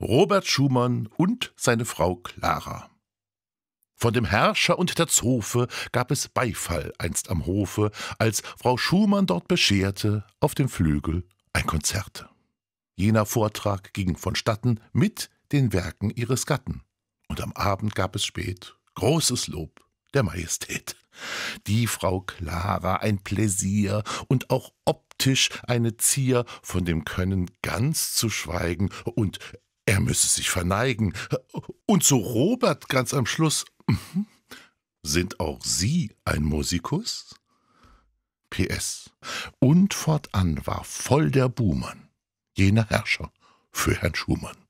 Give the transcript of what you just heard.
Robert Schumann und seine Frau Clara. Von dem Herrscher und der Zofe gab es Beifall einst am Hofe, als Frau Schumann dort bescherte auf dem Flügel ein Konzert. Jener Vortrag ging vonstatten mit den Werken ihres Gatten. Und am Abend gab es spät großes Lob der Majestät. Die Frau Clara ein Pläsier und auch optisch eine Zier, von dem Können ganz zu schweigen und er müsse sich verneigen. Und zu Robert ganz am Schluss. Mhm. Sind auch Sie ein Musikus? PS. Und fortan war voll der Buhmann, jener Herrscher, für Herrn Schumann.